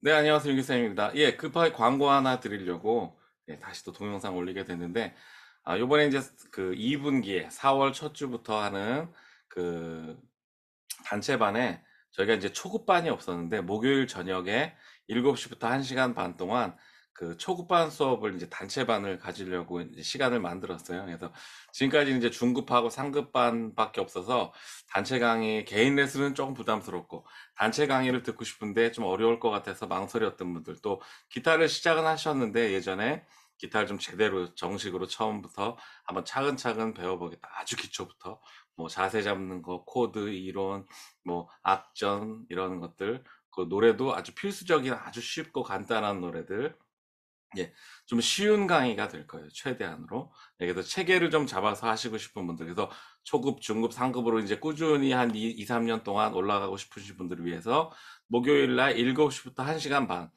네, 안녕하세요. 윤기쌤입니다. 예, 급하게 광고 하나 드리려고 예, 다시 또 동영상 올리게 됐는데, 아, 요번에 이제 그 2분기에 4월 첫 주부터 하는 그 단체반에 저희가 이제 초급반이 없었는데, 목요일 저녁에 7시부터 1시간 반 동안 그 초급반 수업을 이제 단체반을 가지려고 이제 시간을 만들었어요. 그래서 지금까지 이제 중급하고 상급반밖에 없어서 단체 강의 개인 레슨은 조금 부담스럽고 단체 강의를 듣고 싶은데 좀 어려울 것 같아서 망설였던 분들 또 기타를 시작은 하셨는데 예전에 기타를 좀 제대로 정식으로 처음부터 한번 차근차근 배워보겠다. 아주 기초부터 뭐 자세 잡는 거, 코드 이론, 뭐 악전 이런 것들 그 노래도 아주 필수적인 아주 쉽고 간단한 노래들 예, 좀 쉬운 강의가 될 거예요. 최대한으로. 예, 그래서 체계를 좀 잡아서 하시고 싶은 분들, 그래서 초급, 중급, 상급으로 이제 꾸준히 한 2, 2 3년 동안 올라가고 싶으신 분들을 위해서 목요일 날 7시부터 1시간 반.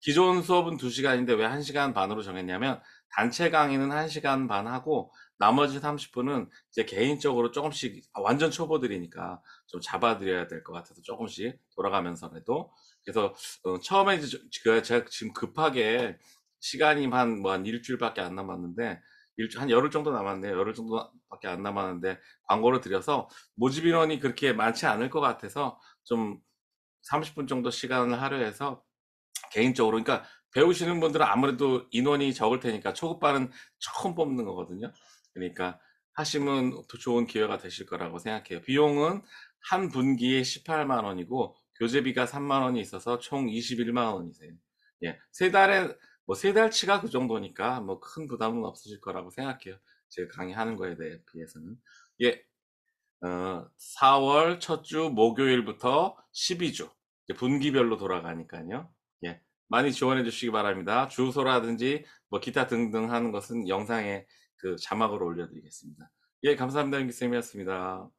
기존 수업은 2시간인데 왜 1시간 반으로 정했냐면 단체 강의는 1시간 반 하고 나머지 30분은 이제 개인적으로 조금씩 아, 완전 초보들이니까 좀 잡아드려야 될 것 같아서 조금씩 돌아가면서라도 그래서 어, 처음에 이제 그, 제가 지금 급하게 시간이 한, 뭐한 일주일밖에 안 남았는데, 일주, 일한 열흘 정도 남았네요. 열흘 정도밖에 안 남았는데, 광고를 드려서 모집 인원이 그렇게 많지 않을 것 같아서 좀 30분 정도 시간을 하애해서 개인적으로, 그러니까 배우시는 분들은 아무래도 인원이 적을 테니까 초급반은 처음 뽑는 거거든요. 그러니까 하시면 더 좋은 기회가 되실 거라고 생각해요. 비용은 한 분기에 18만 원이고 교재비가 3만 원이 있어서 총 21만 원이세요. 예, 세 달에 뭐세 달치가 그 정도니까 뭐 큰 부담은 없으실 거라고 생각해요. 제가 강의하는 거에 대해 비해서는. 예. 어, 4월 첫 주 목요일부터 12주 분기별로 돌아가니까요. 예. 많이 지원해 주시기 바랍니다. 주소라든지 뭐 기타 등등 하는 것은 영상에 그 자막으로 올려드리겠습니다. 예, 감사합니다. 윤기쌤이었습니다.